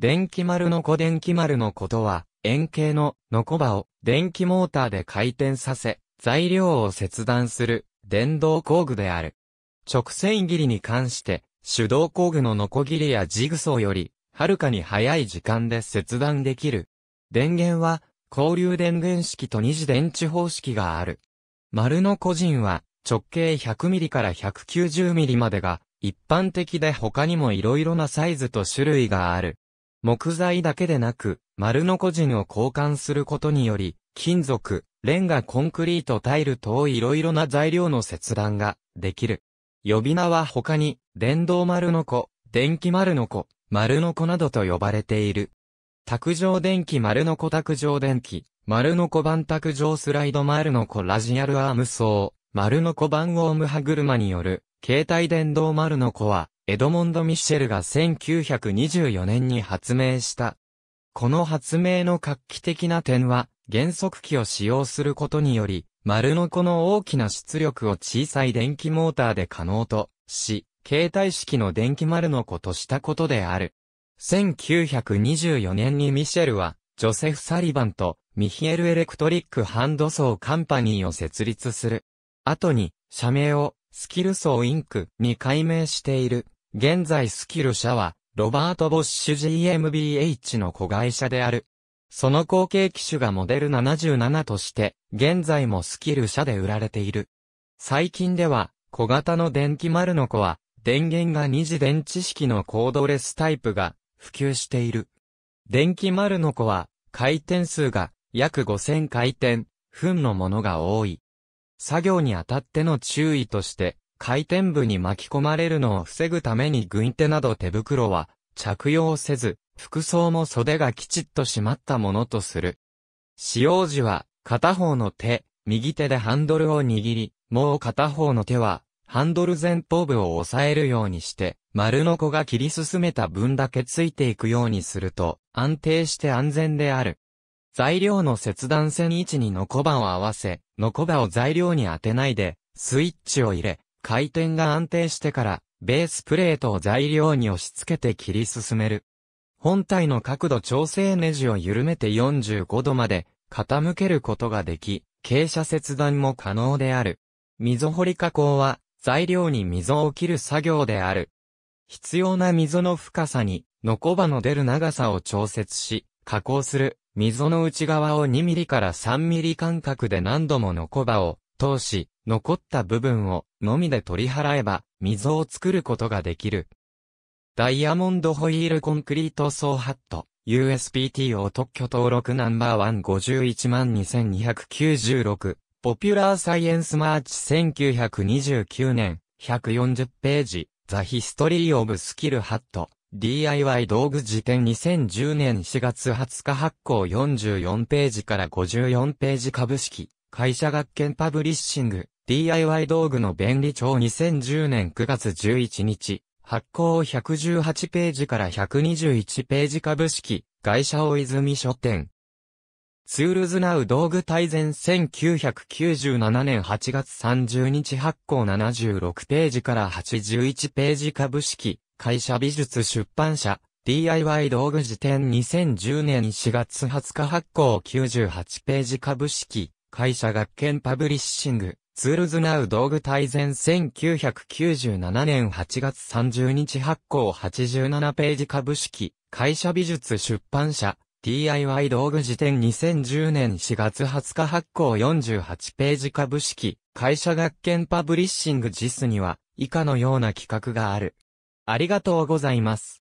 電気丸の子電気丸のことは、円形ののこばを電気モーターで回転させ、材料を切断する電動工具である。直線切りに関して、手動工具ののこぎりやジグソーより、はるかに早い時間で切断できる。電源は、交流電源式と二次電池方式がある。丸の個人は、直径1 0 0ミリから1 9 0ミリまでが、一般的で他にも色々なサイズと種類がある。木材だけでなく、丸の個人を交換することにより、金属、レンガコンクリートタイル等いろいろな材料の切断ができる。呼び名は他に、電動丸の子、電気丸の子、丸の子などと呼ばれている。卓上電気丸の子卓上電気、丸の子板卓上スライド丸の子ラジアルアーム層、丸の子こウオーム歯車による、携帯電動丸の子は、エドモンド・ミッシェルが1924年に発明した。この発明の画期的な点は、減速器を使用することにより、丸のこの大きな出力を小さい電気モーターで可能とし、携帯式の電気丸の子としたことである。1924年にミシェルは、ジョセフ・サリバンとミヒエル・エレクトリック・ハンドソー・カンパニーを設立する。後に、社名をスキルソー・インクに改名している。現在スキル社は、ロバート・ボッシュ GMBH の子会社である。その後継機種がモデル77として、現在もスキル社で売られている。最近では、小型の電気丸の子は、電源が二次電池式のコードレスタイプが普及している。電気丸の子は、回転数が約5000回転、分のものが多い。作業にあたっての注意として、回転部に巻き込まれるのを防ぐために軍手など手袋は着用せず、服装も袖がきちっと締まったものとする。使用時は片方の手、右手でハンドルを握り、もう片方の手はハンドル前方部を押さえるようにして、丸の子が切り進めた分だけついていくようにすると安定して安全である。材料の切断線位置にノコバを合わせ、ノコバを材料に当てないで、スイッチを入れ、回転が安定してから、ベースプレートを材料に押し付けて切り進める。本体の角度調整ネジを緩めて45度まで傾けることができ、傾斜切断も可能である。溝掘り加工は材料に溝を切る作業である。必要な溝の深さに、のこばの出る長さを調節し、加工する、溝の内側を2ミリから3ミリ間隔で何度ものこばを通し、残った部分をのみで取り払えば、溝を作ることができる。ダイヤモンドホイールコンクリート層。ハット、USPT を特許登録ナンバーワン512,296、ポピュラーサイエンスマーチ1929年、140ページ、ザ・ヒストリー・オブ・スキル・ハット、DIY 道具辞典2010年4月20日発行44ページから54ページ株式、会社学研パブリッシング、DIY 道具の便利帳2010年9月11日、発行118ページから121ページ株式、会社大泉書店。ツールズナウ道具大全1997年8月30日発行76ページから81ページ株式、会社美術出版社、DIY 道具辞典2010年4月20日発行98ページ株式、会社学研パブリッシング。ツールズナウ道具大全1997年8月30日発行87ページ株式会社美術出版社 DIY 道具辞典2010年4月20日発行48ページ株式会社学研パブリッシング JIS には以下のような企画がある。ありがとうございます。